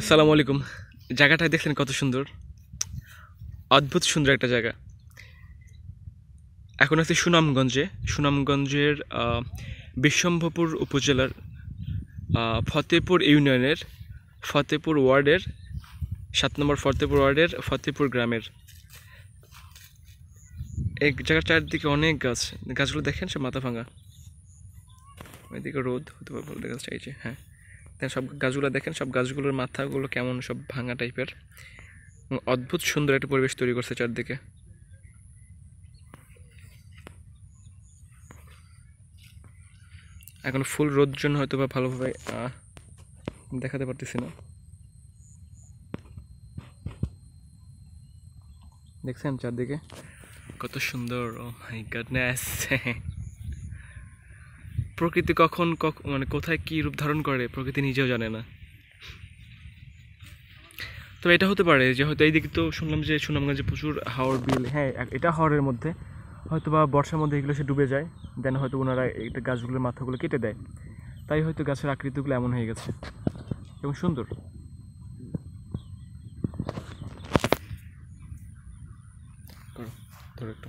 আসসালামু আলাইকুম জায়গাটা দেখলেন কত সুন্দর অদ্ভুত সুন্দর একটা জায়গা এখন আছি সুনামগঞ্জে সুনামগঞ্জের বিশ্বম্ভপুর উপজেলার ফতেপুর ইউনিয়নের ফতেপুর ওয়ার্ডের সাত নম্বর ফতেপুর ওয়ার্ডের ফতেপুর গ্রামের এই জায়গার চারদিকে অনেক গাছ গাছগুলো দেখেন সে মাথা ভাঙা ওইদিকে রোদ হতে পারে ভালো গাছ চাইছে হ্যাঁ সব গাছগুলো দেখেন সব গাছগুলোর মাথাগুলো কেমন সব ভাঙা টাইপের অদ্ভুত সুন্দর একটা পরিবেশ তৈরি করছে চারদিকে এখন ফুল রোদ জন্য হয়তো বা ভালোভাবে দেখাতে পারতেছি না দেখছেন চারদিকে কত সুন্দর ও মাই গডনেস প্রকৃতি কখন মানে কোথায় কী রূপ ধারণ করে প্রকৃতি নিজেও জানে না তবে এটা হতে পারে যে হয়তো এইদিকে তো শুনলাম যে সুনামগঞ্জে প্রচুর হাওড় বিল হ্যাঁ এটা হাওড়ের মধ্যে হয়তো বা বর্ষার মধ্যে এগুলো সে ডুবে যায় দেন হয়তো ওনারা এটা গাছগুলোর মাথাগুলো কেটে দেয় তাই হয়তো গাছের আকৃতিগুলো এমন হয়ে গেছে এবং সুন্দর ধরো একটু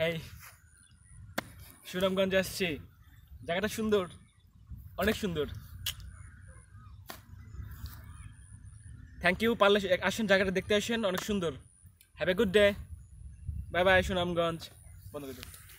হ্যাঁ সুনামগঞ্জ আসছি জায়গাটা সুন্দর অনেক সুন্দর থ্যাংক ইউ পারলে আসেন জায়গাটা দেখতে আসেন অনেক সুন্দর have a good day bye bye Sunamganj বন্ধু